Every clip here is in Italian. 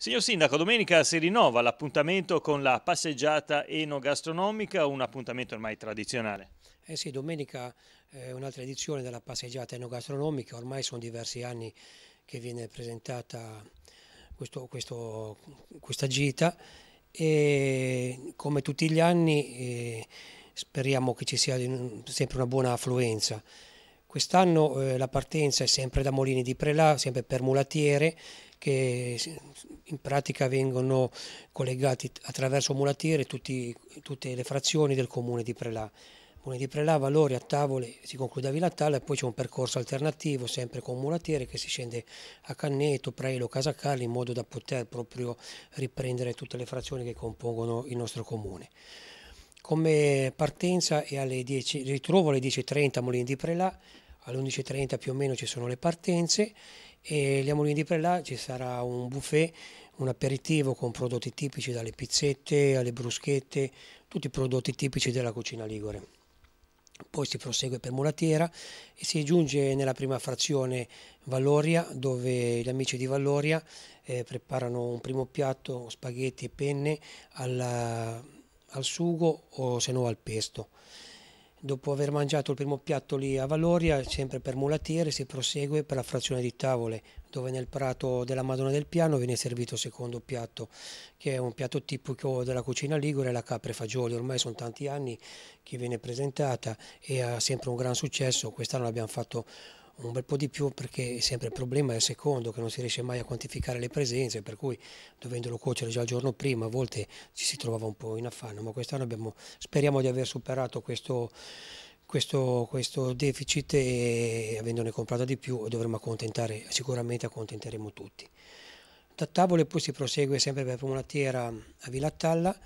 Signor Sindaco, domenica si rinnova l'appuntamento con la passeggiata enogastronomica, un appuntamento ormai tradizionale. Eh sì, domenica è un'altra edizione della passeggiata enogastronomica, ormai sono diversi anni che viene presentata questo, questo, questa gita e come tutti gli anni eh, speriamo che ci sia sempre una buona affluenza. Quest'anno eh, la partenza è sempre da Molini di Prelà, sempre per mulatiere, che in pratica vengono collegati attraverso mulatiere tutti, tutte le frazioni del comune di Prelà. Comune di Prelà, Valori, a Tavole, si conclude a Villa e poi c'è un percorso alternativo sempre con mulatiere che si scende a Canneto, Prelo, Casacalli in modo da poter proprio riprendere tutte le frazioni che compongono il nostro comune come partenza è alle 10, ritrovo alle 10.30 a Molin di Prelà, alle 11.30 più o meno ci sono le partenze e a Molini di Prelà ci sarà un buffet, un aperitivo con prodotti tipici dalle pizzette alle bruschette, tutti i prodotti tipici della cucina ligure. Poi si prosegue per Mulatiera e si giunge nella prima frazione Valloria dove gli amici di Valloria eh, preparano un primo piatto, spaghetti e penne alla al sugo o se no al pesto. Dopo aver mangiato il primo piatto lì a Valoria, sempre per mulattiere, si prosegue per la frazione di tavole, dove nel prato della Madonna del Piano viene servito il secondo piatto, che è un piatto tipico della cucina ligure, la capre fagioli. Ormai sono tanti anni che viene presentata e ha sempre un gran successo. Quest'anno l'abbiamo fatto un bel po' di più perché sempre il problema è il secondo che non si riesce mai a quantificare le presenze per cui dovendolo cuocere già il giorno prima a volte ci si trovava un po' in affanno ma quest'anno abbiamo, speriamo di aver superato questo, questo, questo deficit e avendone comprato di più dovremo accontentare, sicuramente accontenteremo tutti. Da tavole poi si prosegue sempre per una tiera a Villattalla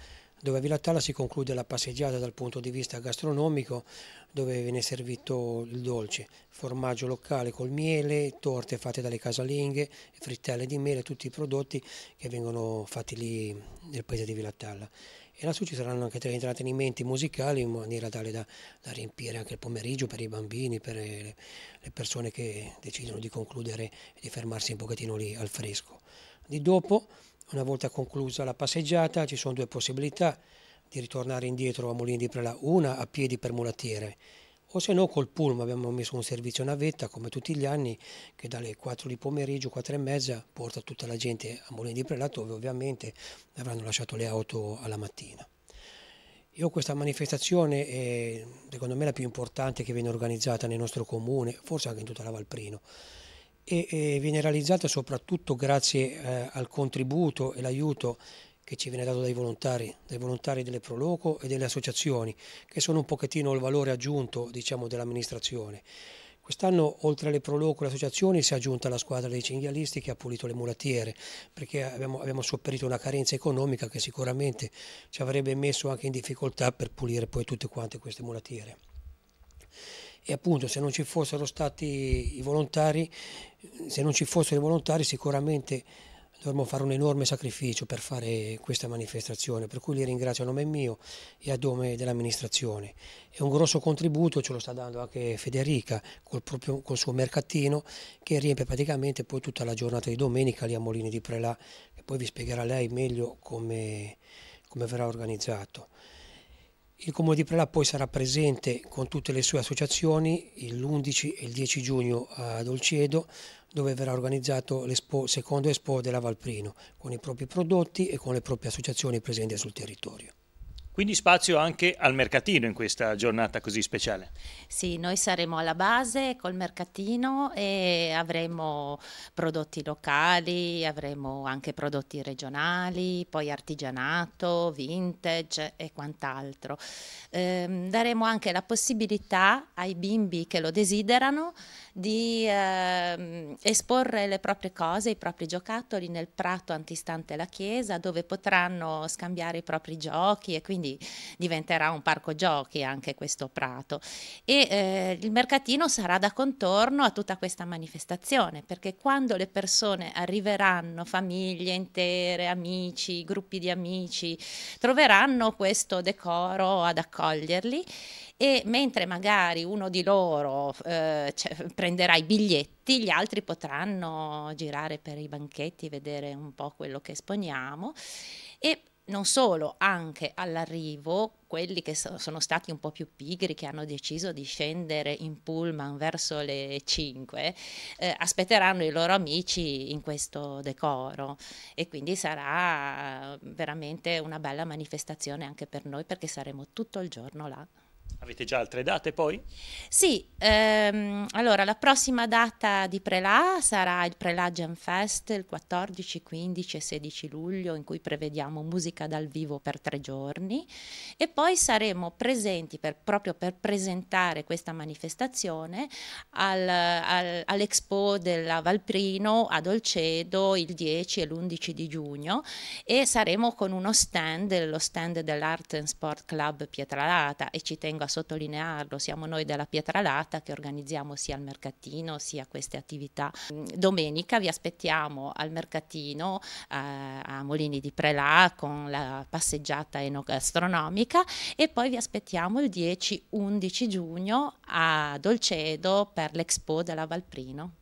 dove a Villa Tala si conclude la passeggiata dal punto di vista gastronomico dove viene servito il dolce, formaggio locale col miele, torte fatte dalle casalinghe, frittelle di mele, tutti i prodotti che vengono fatti lì nel paese di Villa Tala. E lassù ci saranno anche degli intrattenimenti musicali in maniera tale da, da, riempire anche il pomeriggio per i bambini, per le, le persone che decidono di concludere e di fermarsi un pochettino lì al fresco. Di dopo una volta conclusa la passeggiata ci sono due possibilità di ritornare indietro a Molini di Prela, una a piedi per mulattiere o se no col pullman abbiamo messo un servizio navetta come tutti gli anni che dalle 4 di pomeriggio, 4 e mezza porta tutta la gente a Molini di Prela dove ovviamente avranno lasciato le auto alla mattina. Io questa manifestazione è secondo me la più importante che viene organizzata nel nostro comune, forse anche in tutta la Valprino e, viene realizzata soprattutto grazie eh, al contributo e l'aiuto che ci viene dato dai volontari, dai volontari delle Proloco e delle associazioni, che sono un pochettino il valore aggiunto diciamo, dell'amministrazione. Quest'anno oltre alle Proloco e alle associazioni si è aggiunta la squadra dei cinghialisti che ha pulito le mulattiere perché abbiamo, abbiamo sopperito una carenza economica che sicuramente ci avrebbe messo anche in difficoltà per pulire poi tutte quante queste mulattiere e appunto se non ci fossero stati i volontari, se non ci fossero i volontari sicuramente dovremmo fare un enorme sacrificio per fare questa manifestazione, per cui li ringrazio a nome mio e a nome dell'amministrazione. È un grosso contributo ce lo sta dando anche Federica col, proprio, col, suo mercatino che riempie praticamente poi tutta la giornata di domenica lì a Molini di Prelà e poi vi spiegherà lei meglio come, come verrà organizzato. Il Comune di Prelà poi sarà presente con tutte le sue associazioni l'11 e il 10 giugno a Dolcedo dove verrà organizzato il secondo Expo della Valprino con i propri prodotti e con le proprie associazioni presenti sul territorio. Quindi spazio anche al mercatino in questa giornata così speciale. Sì, noi saremo alla base col mercatino e avremo prodotti locali, avremo anche prodotti regionali, poi artigianato, vintage e quant'altro. Eh, daremo anche la possibilità ai bimbi che lo desiderano di eh, esporre le proprie cose, i propri giocattoli nel prato antistante la chiesa dove potranno scambiare i propri giochi e quindi quindi diventerà un parco giochi anche questo prato. E eh, il mercatino sarà da contorno a tutta questa manifestazione, perché quando le persone arriveranno, famiglie intere, amici, gruppi di amici, troveranno questo decoro ad accoglierli e mentre magari uno di loro eh, cioè, prenderà i biglietti, gli altri potranno girare per i banchetti, vedere un po' quello che esponiamo e non solo, anche all'arrivo quelli che so, sono stati un po' più pigri, che hanno deciso di scendere in pullman verso le 5, eh, aspetteranno i loro amici in questo decoro e quindi sarà veramente una bella manifestazione anche per noi perché saremo tutto il giorno là. Avete già altre date poi? Sì, ehm, allora la prossima data di Prelà sarà il Prelà Jam Fest il 14, 15 e 16 luglio in cui prevediamo musica dal vivo per tre giorni e poi saremo presenti per, proprio per presentare questa manifestazione al, al, all'Expo della Valprino a Dolcedo il 10 e l'11 di giugno e saremo con uno stand, lo stand dell'Art and Sport Club Pietralata e ci tengo a sottolinearlo, siamo noi della Pietralata che organizziamo sia il mercatino sia queste attività. Mm, domenica vi aspettiamo al mercatino eh, a Molini di Prelà con la passeggiata enogastronomica e poi vi aspettiamo il 10-11 giugno a Dolcedo per l'Expo della Valprino.